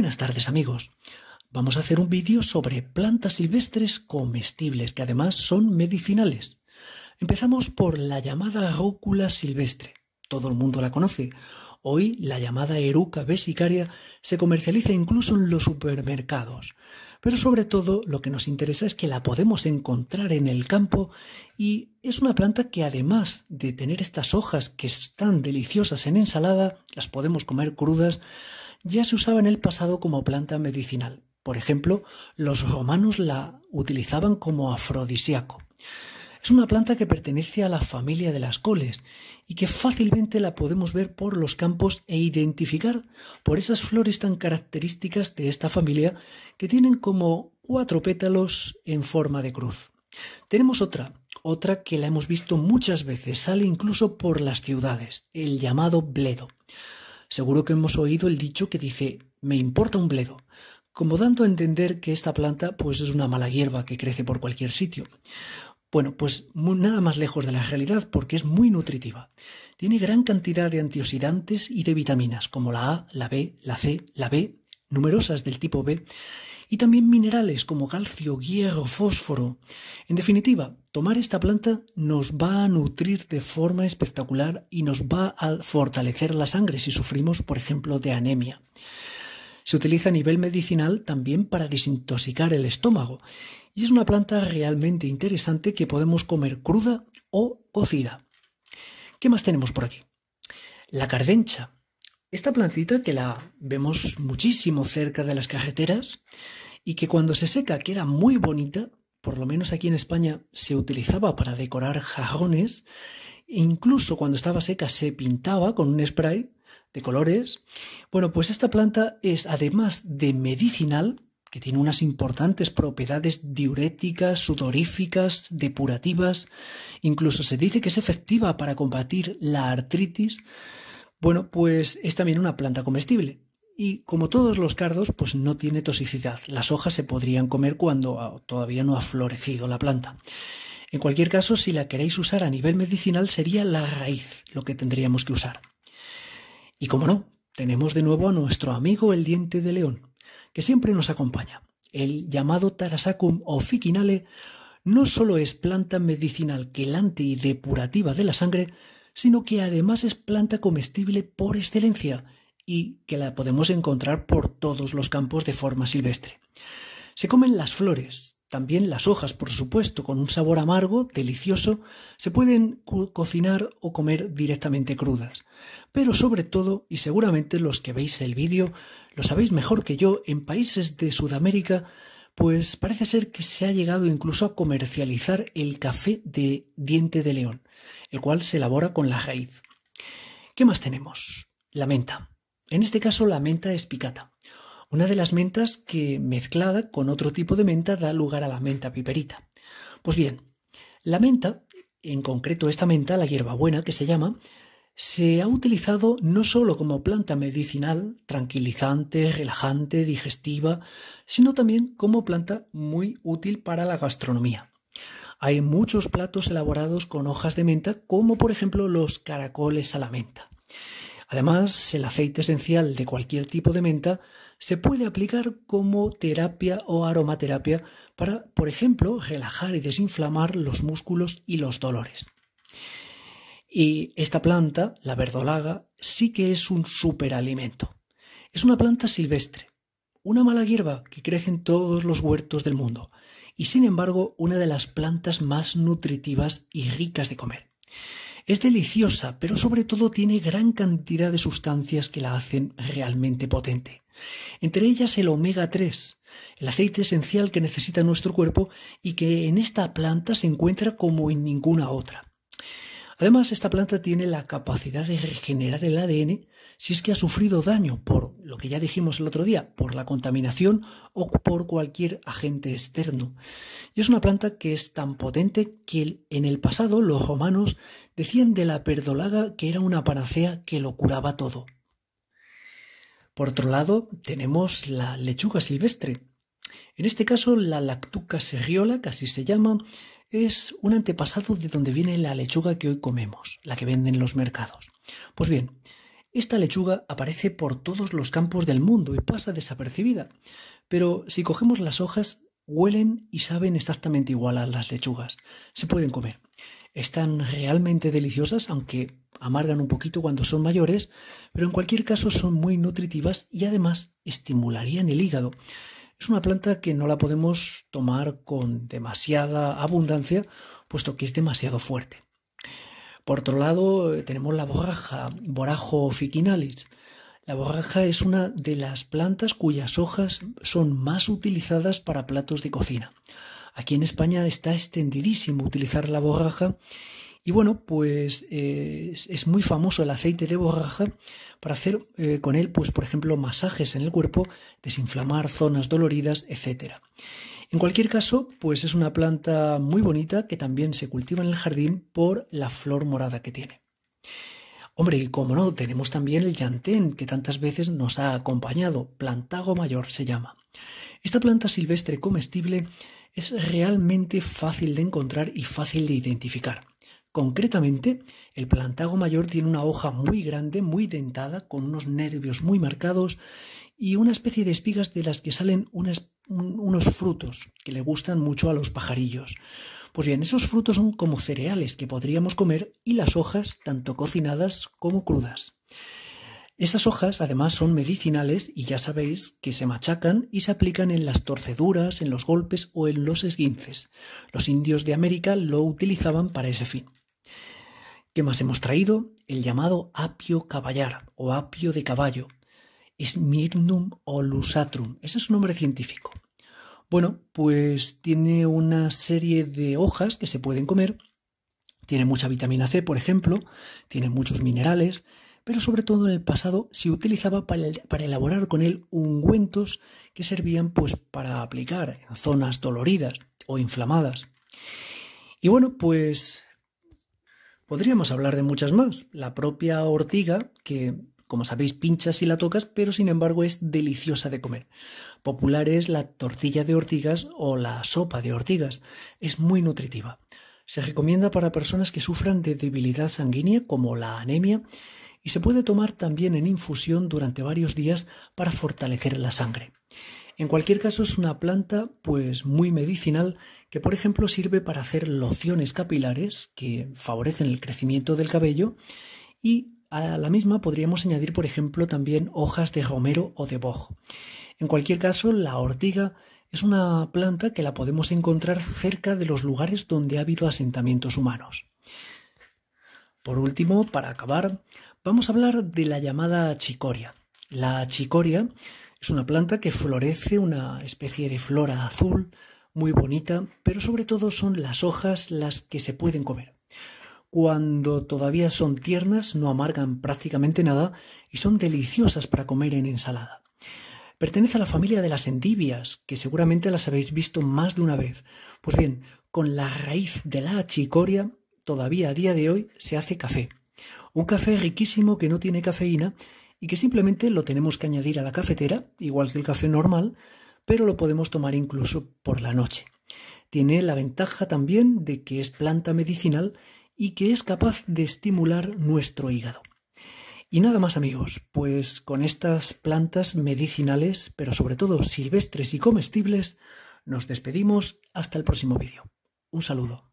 Buenas tardes amigos. Vamos a hacer un vídeo sobre plantas silvestres comestibles que además son medicinales. Empezamos por la llamada rúcula silvestre. Todo el mundo la conoce. Hoy la llamada eruca vesicaria se comercializa incluso en los supermercados. Pero sobre todo lo que nos interesa es que la podemos encontrar en el campo y es una planta que además de tener estas hojas que están deliciosas en ensalada, las podemos comer crudas, ya se usaba en el pasado como planta medicinal. Por ejemplo, los romanos la utilizaban como afrodisíaco. Es una planta que pertenece a la familia de las coles y que fácilmente la podemos ver por los campos e identificar por esas flores tan características de esta familia que tienen como cuatro pétalos en forma de cruz. Tenemos otra, otra que la hemos visto muchas veces, sale incluso por las ciudades, el llamado bledo. Seguro que hemos oído el dicho que dice me importa un bledo, como dando a entender que esta planta pues es una mala hierba que crece por cualquier sitio. Bueno, pues nada más lejos de la realidad porque es muy nutritiva. Tiene gran cantidad de antioxidantes y de vitaminas como la A, la B, la C, la B, numerosas del tipo B, y también minerales como calcio, hierro, fósforo. En definitiva, tomar esta planta nos va a nutrir de forma espectacular y nos va a fortalecer la sangre si sufrimos, por ejemplo, de anemia. Se utiliza a nivel medicinal también para desintoxicar el estómago y es una planta realmente interesante que podemos comer cruda o cocida. ¿Qué más tenemos por aquí? La cardencha. Esta plantita que la vemos muchísimo cerca de las carreteras y que cuando se seca queda muy bonita, por lo menos aquí en España se utilizaba para decorar jarrones, e incluso cuando estaba seca se pintaba con un spray de colores. Bueno, pues esta planta es además de medicinal, que tiene unas importantes propiedades diuréticas, sudoríficas, depurativas, incluso se dice que es efectiva para combatir la artritis, bueno, pues es también una planta comestible. Y como todos los cardos, pues no tiene toxicidad. Las hojas se podrían comer cuando todavía no ha florecido la planta. En cualquier caso, si la queréis usar a nivel medicinal, sería la raíz lo que tendríamos que usar. Y como no, tenemos de nuevo a nuestro amigo el diente de león, que siempre nos acompaña. El llamado Tarasacum o no solo es planta medicinal quelante y depurativa de la sangre, sino que además es planta comestible por excelencia y que la podemos encontrar por todos los campos de forma silvestre. Se comen las flores, también las hojas, por supuesto, con un sabor amargo, delicioso, se pueden cocinar o comer directamente crudas. Pero sobre todo, y seguramente los que veis el vídeo lo sabéis mejor que yo, en países de Sudamérica pues parece ser que se ha llegado incluso a comercializar el café de diente de león, el cual se elabora con la raíz. ¿Qué más tenemos? La menta. En este caso la menta espicata, una de las mentas que mezclada con otro tipo de menta da lugar a la menta piperita. Pues bien, la menta, en concreto esta menta, la hierbabuena que se llama, se ha utilizado no solo como planta medicinal, tranquilizante, relajante, digestiva, sino también como planta muy útil para la gastronomía. Hay muchos platos elaborados con hojas de menta, como por ejemplo los caracoles a la menta. Además, el aceite esencial de cualquier tipo de menta se puede aplicar como terapia o aromaterapia para, por ejemplo, relajar y desinflamar los músculos y los dolores. Y esta planta, la verdolaga, sí que es un superalimento. Es una planta silvestre, una mala hierba que crece en todos los huertos del mundo y sin embargo una de las plantas más nutritivas y ricas de comer. Es deliciosa, pero sobre todo tiene gran cantidad de sustancias que la hacen realmente potente. Entre ellas el omega 3, el aceite esencial que necesita nuestro cuerpo y que en esta planta se encuentra como en ninguna otra. Además, esta planta tiene la capacidad de regenerar el ADN si es que ha sufrido daño por lo que ya dijimos el otro día, por la contaminación o por cualquier agente externo. Y es una planta que es tan potente que en el pasado los romanos decían de la perdolaga que era una panacea que lo curaba todo. Por otro lado, tenemos la lechuga silvestre. En este caso, la lactuca serriola, que así se llama, es un antepasado de donde viene la lechuga que hoy comemos, la que venden en los mercados. Pues bien, esta lechuga aparece por todos los campos del mundo y pasa desapercibida, pero si cogemos las hojas huelen y saben exactamente igual a las lechugas. Se pueden comer. Están realmente deliciosas, aunque amargan un poquito cuando son mayores, pero en cualquier caso son muy nutritivas y además estimularían el hígado. Es una planta que no la podemos tomar con demasiada abundancia, puesto que es demasiado fuerte. Por otro lado, eh, tenemos la borraja, Borajo ficinalis. La borraja es una de las plantas cuyas hojas son más utilizadas para platos de cocina. Aquí en España está extendidísimo utilizar la borraja y bueno, pues eh, es muy famoso el aceite de borraja para hacer eh, con él, pues por ejemplo, masajes en el cuerpo, desinflamar zonas doloridas, etc. En cualquier caso, pues es una planta muy bonita que también se cultiva en el jardín por la flor morada que tiene. Hombre, y como no, tenemos también el llantén que tantas veces nos ha acompañado, plantago mayor se llama. Esta planta silvestre comestible es realmente fácil de encontrar y fácil de identificar. Concretamente, el plantago mayor tiene una hoja muy grande, muy dentada, con unos nervios muy marcados y una especie de espigas de las que salen unos frutos que le gustan mucho a los pajarillos. Pues bien, esos frutos son como cereales que podríamos comer y las hojas tanto cocinadas como crudas. Esas hojas además son medicinales y ya sabéis que se machacan y se aplican en las torceduras, en los golpes o en los esguinces. Los indios de América lo utilizaban para ese fin. ¿Qué más hemos traído? El llamado apio caballar o apio de caballo. Es o lusatrum. Ese es su nombre científico. Bueno, pues tiene una serie de hojas que se pueden comer. Tiene mucha vitamina C, por ejemplo. Tiene muchos minerales. Pero sobre todo en el pasado se utilizaba para, para elaborar con él ungüentos que servían pues para aplicar en zonas doloridas o inflamadas. Y bueno, pues Podríamos hablar de muchas más. La propia ortiga, que como sabéis pinchas y la tocas, pero sin embargo es deliciosa de comer. Popular es la tortilla de ortigas o la sopa de ortigas. Es muy nutritiva. Se recomienda para personas que sufran de debilidad sanguínea como la anemia y se puede tomar también en infusión durante varios días para fortalecer la sangre. En cualquier caso es una planta pues muy medicinal que por ejemplo sirve para hacer lociones capilares que favorecen el crecimiento del cabello y a la misma podríamos añadir por ejemplo también hojas de romero o de boj. En cualquier caso la ortiga es una planta que la podemos encontrar cerca de los lugares donde ha habido asentamientos humanos. Por último, para acabar, vamos a hablar de la llamada chicoria. La chicoria es una planta que florece, una especie de flora azul muy bonita, pero sobre todo son las hojas las que se pueden comer. Cuando todavía son tiernas no amargan prácticamente nada y son deliciosas para comer en ensalada. Pertenece a la familia de las endivias, que seguramente las habéis visto más de una vez. Pues bien, con la raíz de la achicoria, todavía a día de hoy se hace café. Un café riquísimo que no tiene cafeína y que simplemente lo tenemos que añadir a la cafetera, igual que el café normal, pero lo podemos tomar incluso por la noche. Tiene la ventaja también de que es planta medicinal y que es capaz de estimular nuestro hígado. Y nada más amigos, pues con estas plantas medicinales, pero sobre todo silvestres y comestibles, nos despedimos hasta el próximo vídeo. Un saludo.